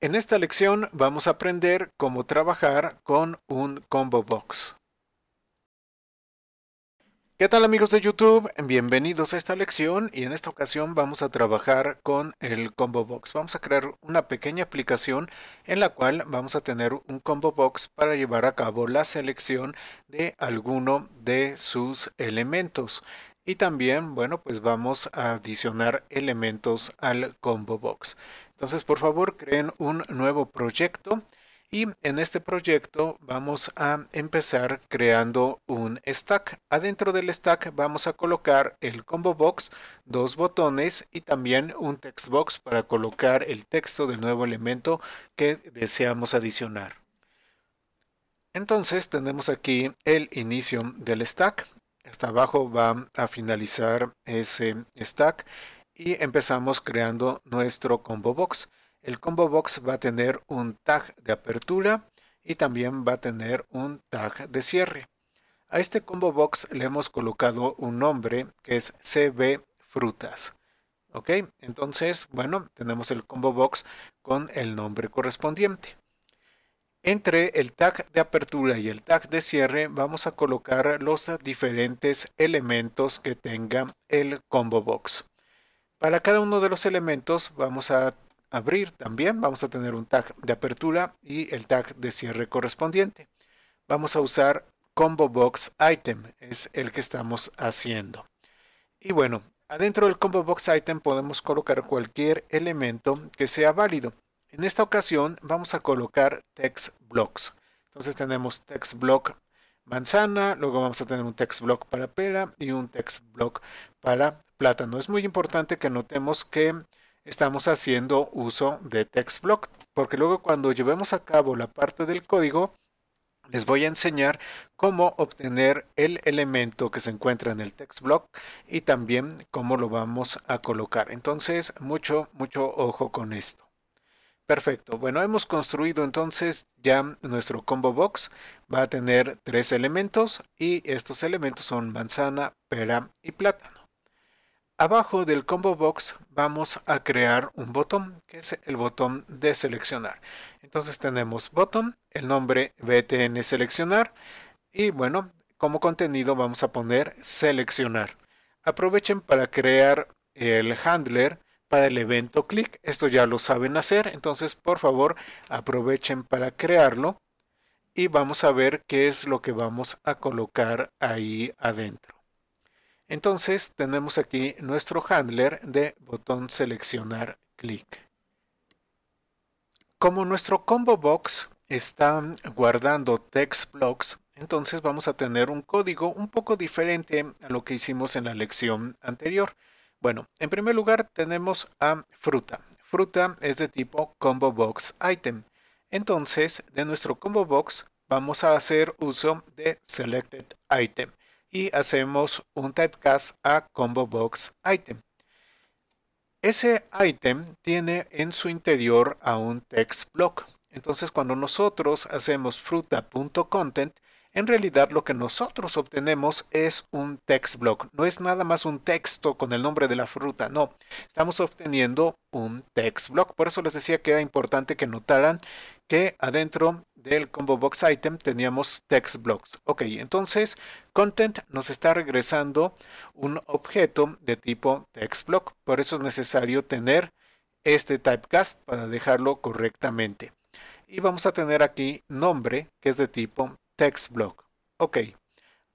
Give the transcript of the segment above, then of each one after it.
En esta lección vamos a aprender cómo trabajar con un combo box. ¿Qué tal amigos de YouTube? Bienvenidos a esta lección y en esta ocasión vamos a trabajar con el combo box. Vamos a crear una pequeña aplicación en la cual vamos a tener un combo box para llevar a cabo la selección de alguno de sus elementos. Y también, bueno, pues vamos a adicionar elementos al combo box. Entonces, por favor, creen un nuevo proyecto y en este proyecto vamos a empezar creando un stack. Adentro del stack vamos a colocar el combo box, dos botones y también un text box para colocar el texto del nuevo elemento que deseamos adicionar. Entonces tenemos aquí el inicio del stack. Hasta abajo va a finalizar ese stack y empezamos creando nuestro combo box. El combo box va a tener un tag de apertura y también va a tener un tag de cierre. A este combo box le hemos colocado un nombre que es CB frutas. ¿Ok? Entonces, bueno, tenemos el combo box con el nombre correspondiente. Entre el tag de apertura y el tag de cierre vamos a colocar los diferentes elementos que tenga el combo box. Para cada uno de los elementos vamos a abrir también, vamos a tener un tag de apertura y el tag de cierre correspondiente. Vamos a usar combo box item, es el que estamos haciendo. Y bueno, adentro del combo box item podemos colocar cualquier elemento que sea válido. En esta ocasión vamos a colocar text blocks. Entonces tenemos text block manzana, luego vamos a tener un text block para pera y un text block para plátano. Es muy importante que notemos que estamos haciendo uso de text block, porque luego cuando llevemos a cabo la parte del código, les voy a enseñar cómo obtener el elemento que se encuentra en el text block y también cómo lo vamos a colocar. Entonces, mucho, mucho ojo con esto. Perfecto, bueno, hemos construido entonces ya nuestro combo box. Va a tener tres elementos y estos elementos son manzana, pera y plátano. Abajo del combo box vamos a crear un botón, que es el botón de seleccionar. Entonces tenemos botón, el nombre btn seleccionar y bueno, como contenido vamos a poner seleccionar. Aprovechen para crear el handler para el evento click. Esto ya lo saben hacer, entonces por favor aprovechen para crearlo y vamos a ver qué es lo que vamos a colocar ahí adentro. Entonces tenemos aquí nuestro handler de botón seleccionar clic. Como nuestro combo box está guardando text blocks, entonces vamos a tener un código un poco diferente a lo que hicimos en la lección anterior. Bueno, en primer lugar tenemos a fruta. Fruta es de tipo combo box item. Entonces, de nuestro combo box vamos a hacer uso de selected item y hacemos un typecast a combo box item. Ese item tiene en su interior a un text block. Entonces cuando nosotros hacemos fruta.content, en realidad lo que nosotros obtenemos es un text block. No es nada más un texto con el nombre de la fruta, no. Estamos obteniendo un text block. Por eso les decía que era importante que notaran que adentro del combo box item teníamos text blocks. Ok, entonces content nos está regresando un objeto de tipo text block. Por eso es necesario tener este typecast para dejarlo correctamente. Y vamos a tener aquí nombre que es de tipo text block. Ok,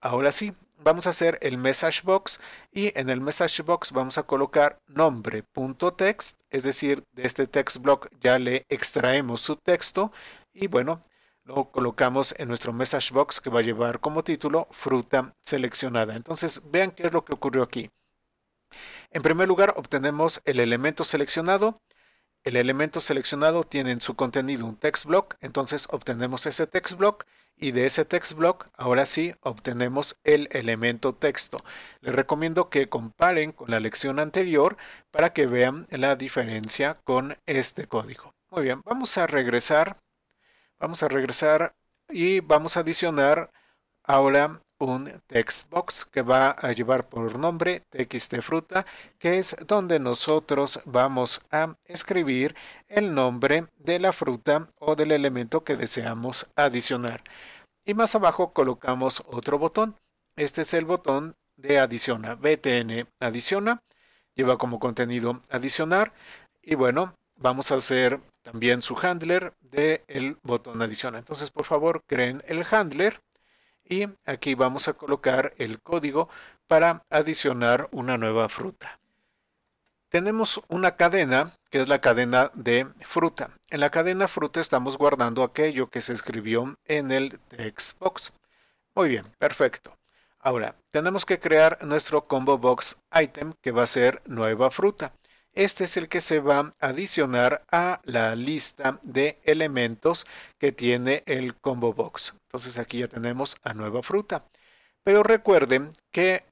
ahora sí, vamos a hacer el message box y en el message box vamos a colocar nombre.text, es decir, de este text block ya le extraemos su texto y bueno, lo colocamos en nuestro message box que va a llevar como título fruta seleccionada. Entonces vean qué es lo que ocurrió aquí. En primer lugar obtenemos el elemento seleccionado. El elemento seleccionado tiene en su contenido un text block, entonces obtenemos ese text block y de ese text block ahora sí obtenemos el elemento texto. Les recomiendo que comparen con la lección anterior para que vean la diferencia con este código. Muy bien, vamos a regresar Vamos a regresar y vamos a adicionar ahora un text box que va a llevar por nombre txt fruta, que es donde nosotros vamos a escribir el nombre de la fruta o del elemento que deseamos adicionar. Y más abajo colocamos otro botón. Este es el botón de adiciona, btn adiciona, lleva como contenido adicionar. Y bueno, vamos a hacer también su handler del el botón adición. Entonces, por favor, creen el handler y aquí vamos a colocar el código para adicionar una nueva fruta. Tenemos una cadena que es la cadena de fruta. En la cadena fruta estamos guardando aquello que se escribió en el textbox. Muy bien, perfecto. Ahora, tenemos que crear nuestro combo box item que va a ser nueva fruta. Este es el que se va a adicionar a la lista de elementos que tiene el combo box. Entonces aquí ya tenemos a nueva fruta. Pero recuerden que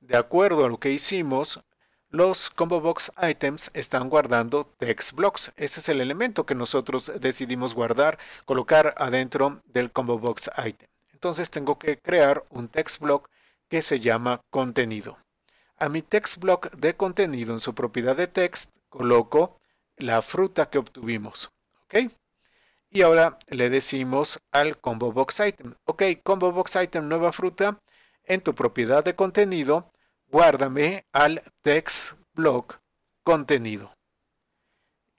de acuerdo a lo que hicimos, los combo box items están guardando text blocks. Ese es el elemento que nosotros decidimos guardar, colocar adentro del combo box item. Entonces tengo que crear un text block que se llama contenido. A mi text block de contenido en su propiedad de text coloco la fruta que obtuvimos. ¿Ok? Y ahora le decimos al combo box item. Ok, combo box item nueva fruta. En tu propiedad de contenido, guárdame al text block contenido.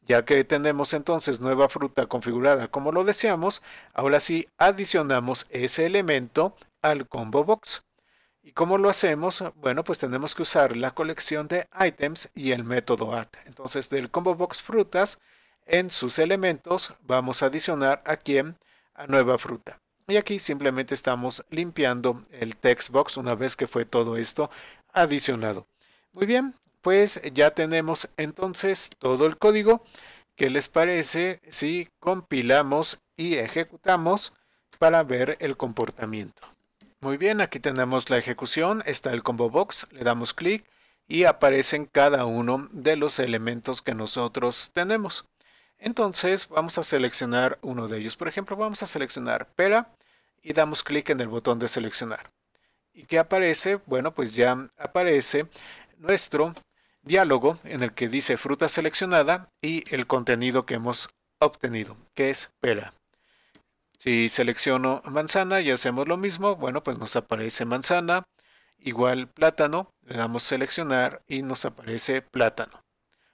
Ya que tenemos entonces nueva fruta configurada como lo deseamos, ahora sí adicionamos ese elemento al combo box. ¿Y cómo lo hacemos? Bueno, pues tenemos que usar la colección de items y el método add. Entonces, del combo box frutas, en sus elementos, vamos a adicionar a A nueva fruta. Y aquí simplemente estamos limpiando el text box una vez que fue todo esto adicionado. Muy bien, pues ya tenemos entonces todo el código. ¿Qué les parece si compilamos y ejecutamos para ver el comportamiento? Muy bien, aquí tenemos la ejecución, está el combo box, le damos clic y aparecen cada uno de los elementos que nosotros tenemos. Entonces vamos a seleccionar uno de ellos. Por ejemplo, vamos a seleccionar pera y damos clic en el botón de seleccionar. ¿Y qué aparece? Bueno, pues ya aparece nuestro diálogo en el que dice fruta seleccionada y el contenido que hemos obtenido, que es pera. Si selecciono manzana y hacemos lo mismo, bueno, pues nos aparece manzana, igual plátano, le damos seleccionar y nos aparece plátano.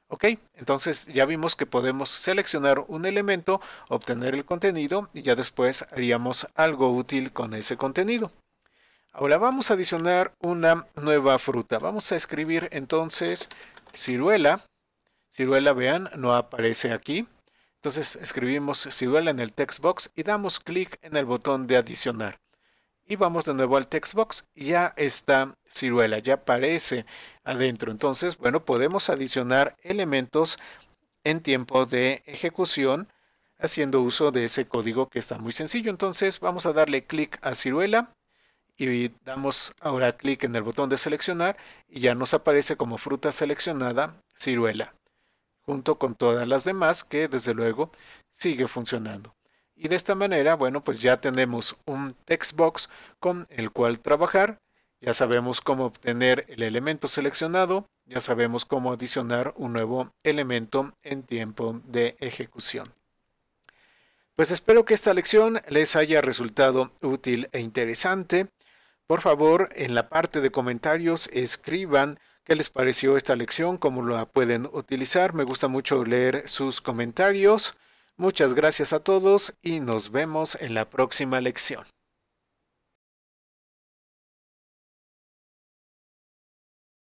Ok, entonces ya vimos que podemos seleccionar un elemento, obtener el contenido y ya después haríamos algo útil con ese contenido. Ahora vamos a adicionar una nueva fruta. Vamos a escribir entonces ciruela. Ciruela, vean, no aparece aquí. Entonces escribimos Ciruela en el text box y damos clic en el botón de adicionar. Y vamos de nuevo al text box y ya está Ciruela, ya aparece adentro. Entonces, bueno, podemos adicionar elementos en tiempo de ejecución haciendo uso de ese código que está muy sencillo. Entonces vamos a darle clic a Ciruela y damos ahora clic en el botón de seleccionar y ya nos aparece como fruta seleccionada Ciruela junto con todas las demás que desde luego sigue funcionando. Y de esta manera, bueno, pues ya tenemos un textbox con el cual trabajar, ya sabemos cómo obtener el elemento seleccionado, ya sabemos cómo adicionar un nuevo elemento en tiempo de ejecución. Pues espero que esta lección les haya resultado útil e interesante. Por favor, en la parte de comentarios escriban ¿Qué les pareció esta lección? ¿Cómo la pueden utilizar? Me gusta mucho leer sus comentarios. Muchas gracias a todos y nos vemos en la próxima lección.